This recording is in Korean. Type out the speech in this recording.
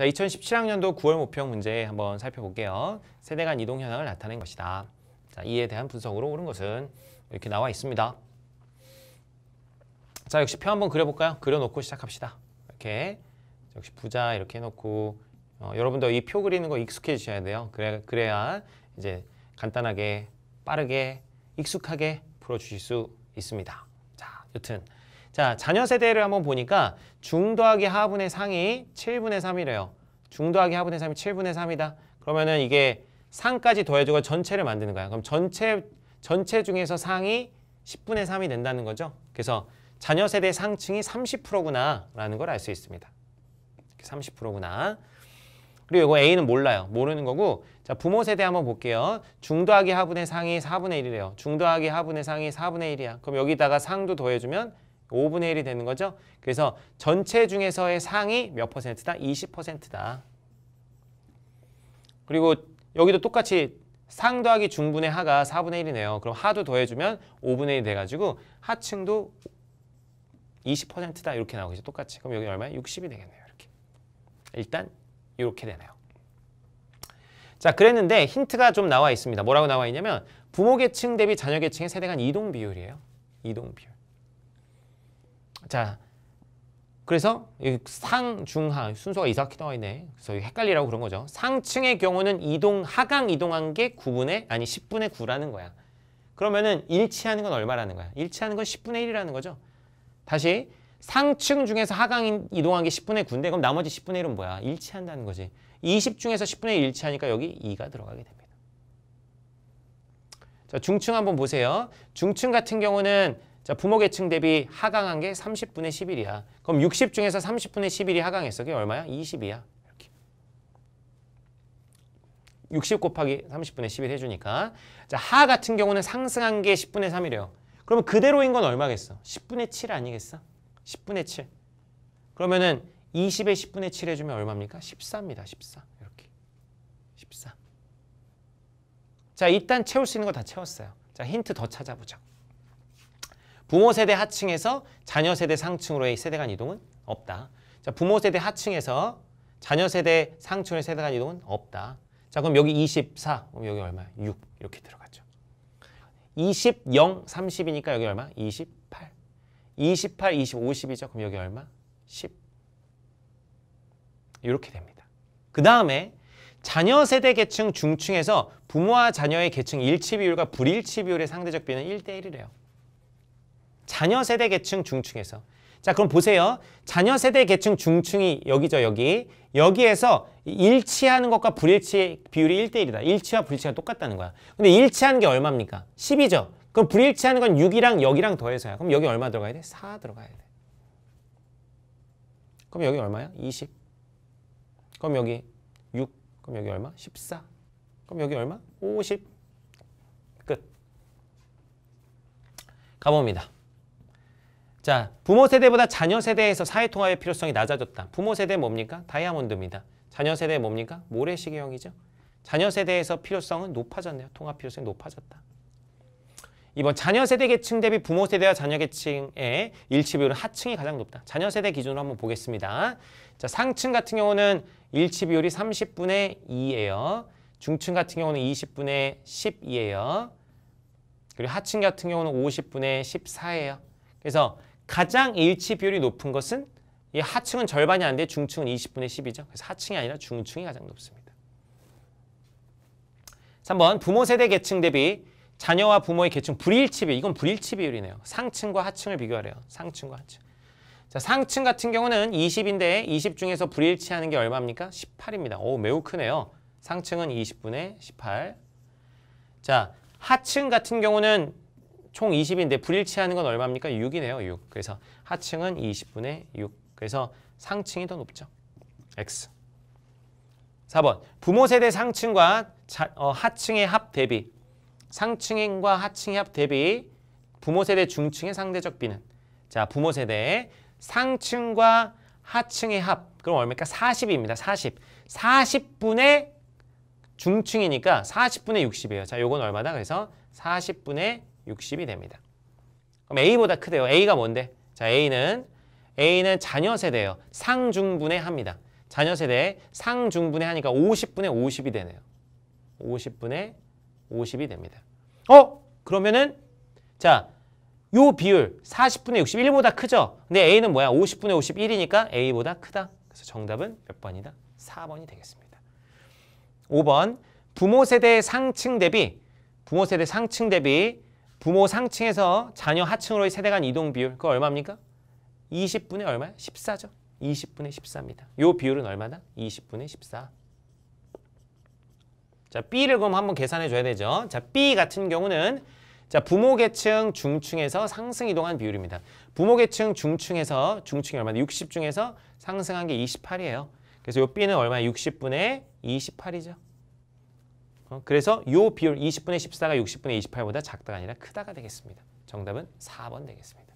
자, 2017학년도 9월 모평 문제 한번 살펴볼게요. 세대 간 이동 현황을 나타낸 것이다. 자, 이에 대한 분석으로 옳은 것은 이렇게 나와 있습니다. 자, 역시 표 한번 그려볼까요? 그려놓고 시작합시다. 이렇게 역시 부자 이렇게 해놓고 어, 여러분도 이 표 그리는 거 익숙해지셔야 돼요. 그래, 그래야 이제 간단하게 빠르게 익숙하게 풀어주실 수 있습니다. 자, 여튼 자, 자녀 세대를 한번 보니까 중도하기 하분의 상이 7분의 3이래요. 중도하기 하분의 3이 7분의 3이다. 그러면은 이게 상까지 더해주고 전체를 만드는 거야. 그럼 전체 전체 중에서 상이 10분의 3이 된다는 거죠. 그래서 자녀 세대 상층이 30%구나 라는 걸 알 수 있습니다. 30%구나. 그리고 이거 A는 몰라요. 모르는 거고 자 부모 세대 한번 볼게요. 중도하기 하분의 상이 4분의 1이래요. 중도하기 하분의 상이 4분의 1이야. 그럼 여기다가 상도 더해주면 5분의 1이 되는 거죠. 그래서 전체 중에서의 상이 몇 퍼센트다? 20%다. 그리고 여기도 똑같이 상 더하기 중분의 하가 4분의 1이네요. 그럼 하도 더해주면 5분의 1이 돼가지고 하층도 20%다 이렇게 나오겠죠. 똑같이. 그럼 여기 얼마야? 60이 되겠네요. 이렇게. 일단 이렇게 되네요. 자 그랬는데 힌트가 좀 나와 있습니다. 뭐라고 나와 있냐면 부모 계층 대비 자녀 계층의 세대 간 이동 비율이에요. 이동 비율. 자, 그래서 상, 중, 하 순서가 이상하게 나와 있네. 그래서 헷갈리라고 그런 거죠. 상층의 경우는 이동, 하강 이동한 게 9분의 아니 10분의 9라는 거야. 그러면은 일치하는 건 얼마라는 거야? 일치하는 건 10분의 1이라는 거죠. 다시 상층 중에서 하강 이동한 게 10분의 9인데 그럼 나머지 10분의 1은 뭐야? 일치한다는 거지. 20 중에서 10분의 1 일치하니까 여기 2가 들어가게 됩니다. 자, 중층 한번 보세요. 중층 같은 경우는 자, 부모 계층 대비 하강한 게 30분의 11이야. 그럼 60 중에서 30분의 11이 하강했어. 그게 얼마야? 20이야. 이렇게. 60 곱하기 30분의 11 해주니까. 자, 하 같은 경우는 상승한 게 10분의 3이래요. 그러면 그대로인 건 얼마겠어? 10분의 7 아니겠어? 10분의 7. 그러면은 20에 10분의 7 해주면 얼마입니까? 14입니다. 14. 이렇게. 14. 자, 일단 채울 수 있는 거 다 채웠어요. 자, 힌트 더 찾아보자. 부모 세대 하층에서 자녀 세대 상층으로의 세대 간 이동은 없다. 자, 부모 세대 하층에서 자녀 세대 상층의 세대 간 이동은 없다. 자, 그럼 여기 24, 그럼 여기 얼마? 6 이렇게 들어가죠. 20, 0, 30이니까 여기 얼마? 28. 28, 20, 50이죠. 그럼 여기 얼마? 10. 이렇게 됩니다. 그 다음에 자녀 세대 계층 중층에서 부모와 자녀의 계층 일치 비율과 불일치 비율의 상대적 비율은 1대1이래요. 자녀 세대 계층 중층에서 자 그럼 보세요. 자녀 세대 계층 중층이 여기죠 여기 여기에서 일치하는 것과 불일치 비율이 일대일이다 일치와 불일치가 똑같다는 거야. 근데 일치하는 게 얼마입니까? 십이죠 그럼 불일치하는 건 6이랑 여기랑 더해서야. 그럼 여기 얼마 들어가야 돼? 4 들어가야 돼. 그럼 여기 얼마야? 20. 그럼 여기 6. 그럼 여기 얼마? 14. 그럼 여기 얼마? 50. 끝. 가봅니다. 자, 부모 세대보다 자녀 세대에서 사회 통합의 필요성이 낮아졌다. 부모 세대 뭡니까? 다이아몬드입니다. 자녀 세대 뭡니까? 모래시계형이죠. 자녀 세대에서 필요성은 높아졌네요. 통합 필요성이 높아졌다. 이번 자녀 세대 계층 대비 부모 세대와 자녀 계층의 일치 비율은 하층이 가장 높다. 자녀 세대 기준으로 한번 보겠습니다. 자, 상층 같은 경우는 일치 비율이 30분의 2예요. 중층 같은 경우는 20분의 10이에요. 그리고 하층 같은 경우는 50분의 14예요. 그래서 가장 일치 비율이 높은 것은 이 하층은 절반이 안 돼, 중층은 20분의 10이죠. 그래서 하층이 아니라 중층이 가장 높습니다. 3번 부모 세대 계층 대비 자녀와 부모의 계층 불일치 비율. 이건 불일치 비율이네요. 상층과 하층을 비교하래요. 상층과 하층. 자, 상층 같은 경우는 20인데 20 중에서 불일치하는 게 얼마입니까? 18입니다. 오, 매우 크네요. 상층은 20분의 18. 자, 하층 같은 경우는 총 20인데 불일치하는 건 얼마입니까? 6이네요. 6. 그래서 하층은 20분의 6. 그래서 상층이 더 높죠. X. 4번 부모 세대 상층과 자, 어, 하층의 합 대비 상층과 인 하층의 합 대비 부모 세대 중층의 상대적 비는 자 부모 세대의 상층과 하층의 합 그럼 얼마입니까? 40입니다. 40. 40분의 중층이니까 40분의 60이에요. 자, 요건 얼마다? 그래서 40분의 60이 됩니다. 그럼 A보다 크대요. A가 뭔데? 자, A는 A는 자녀 세대예요. 상중분해 합니다. 자녀 세대 상중분해 하니까 50분의 50이 되네요. 50분의 50이 됩니다. 어? 그러면은 자, 요 비율 40분의 61보다 크죠? 근데 A는 뭐야? 50분의 51이니까 A보다 크다. 그래서 정답은 몇 번이다? 4번이 되겠습니다. 5번 부모 세대 상층 대비 부모 세대 상층 대비 부모 상층에서 자녀 하층으로의 세대 간 이동 비율 그거 얼마입니까? 20분의 얼마야? 14죠. 20분의 14입니다. 요 비율은 얼마다? 20분의 14. 자, B를 그럼 한번 계산해 줘야 되죠. 자, B 같은 경우는 자, 부모 계층 중층에서 상승 이동한 비율입니다. 부모 계층 중층에서 중층이 얼마다? 60 중에서 상승한 게 28이에요. 그래서 요 B는 얼마야? 60분의 28이죠. 어? 그래서 요 비율 20분의 14가 60분의 28보다 작다가 아니라 크다가 되겠습니다. 정답은 4번 되겠습니다.